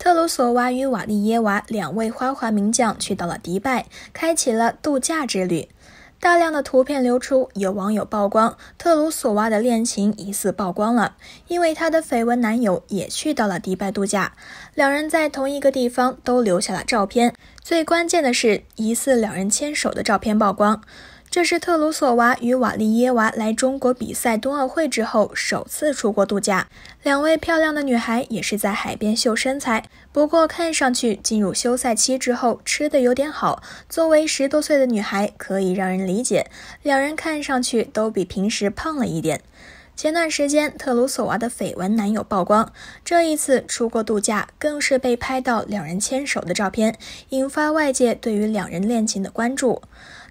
特鲁索娃与瓦利耶娃两位花滑名将去到了迪拜，开启了度假之旅。大量的图片流出，有网友曝光特鲁索娃的恋情疑似曝光了，因为她的绯闻男友也去到了迪拜度假，两人在同一个地方都留下了照片。最关键的是，疑似两人牵手的照片曝光。这是特鲁索娃与瓦利耶娃来中国比赛冬奥会之后首次出国度假。两位漂亮的女孩也是在海边秀身材，不过看上去进入休赛期之后吃的有点好。作为十多岁的女孩，可以让人理解。两人看上去都比平时胖了一点。前段时间特鲁索娃的绯闻男友曝光，这一次出国度假更是被拍到两人牵手的照片，引发外界对于两人恋情的关注。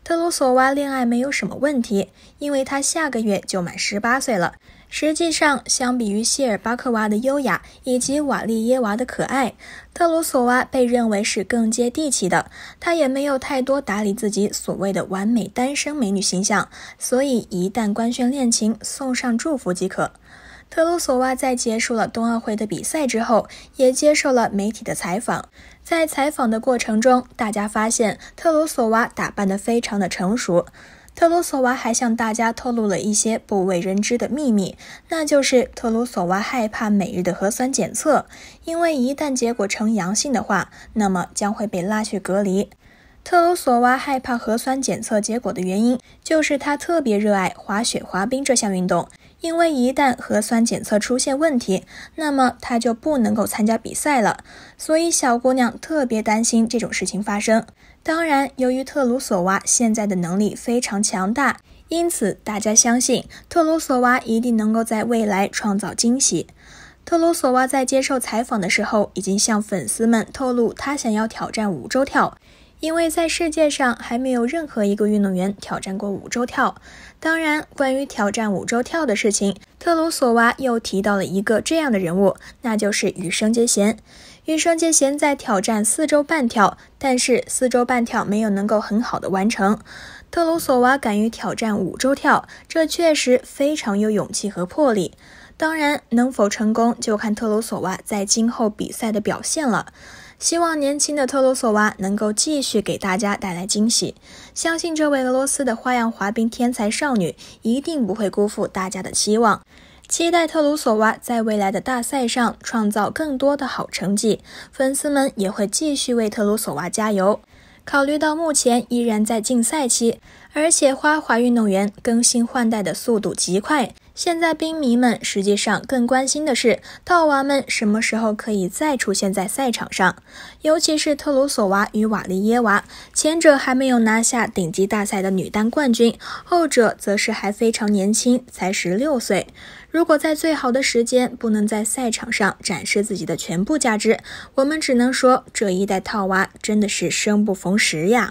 特鲁索娃恋爱没有什么问题，因为她下个月就满十八岁了。实际上，相比于谢尔巴克娃的优雅以及瓦利耶娃的可爱，特鲁索娃被认为是更接地气的。她也没有太多打理自己所谓的完美单身美女形象，所以一旦官宣恋情，送上祝福即可。特鲁索娃在结束了冬奥会的比赛之后，也接受了媒体的采访。在采访的过程中，大家发现特鲁索娃打扮得非常的成熟。特鲁索娃还向大家透露了一些不为人知的秘密，那就是特鲁索娃害怕每日的核酸检测，因为一旦结果呈阳性的话，那么将会被拉去隔离。特鲁索娃害怕核酸检测结果的原因，就是她特别热爱滑雪滑冰这项运动。因为一旦核酸检测出现问题，那么她就不能够参加比赛了。所以小姑娘特别担心这种事情发生。当然，由于特鲁索娃现在的能力非常强大，因此大家相信特鲁索娃一定能够在未来创造惊喜。特鲁索娃在接受采访的时候，已经向粉丝们透露，她想要挑战五周跳。因为在世界上还没有任何一个运动员挑战过五周跳。当然，关于挑战五周跳的事情，特鲁索娃又提到了一个这样的人物，那就是羽生结弦。羽生结弦在挑战四周半跳，但是四周半跳没有能够很好的完成。特鲁索娃敢于挑战五周跳，这确实非常有勇气和魄力。当然，能否成功就看特鲁索娃在今后比赛的表现了。希望年轻的特鲁索娃能够继续给大家带来惊喜，相信这位俄罗斯的花样滑冰天才少女一定不会辜负大家的期望。期待特鲁索娃在未来的大赛上创造更多的好成绩，粉丝们也会继续为特鲁索娃加油。考虑到目前依然在竞赛期，而且花滑运动员更新换代的速度极快。现在，兵迷们实际上更关心的是，套娃们什么时候可以再出现在赛场上，尤其是特鲁索娃与瓦利耶娃，前者还没有拿下顶级大赛的女单冠军，后者则是还非常年轻，才十六岁。如果在最好的时间不能在赛场上展示自己的全部价值，我们只能说这一代套娃真的是生不逢时呀。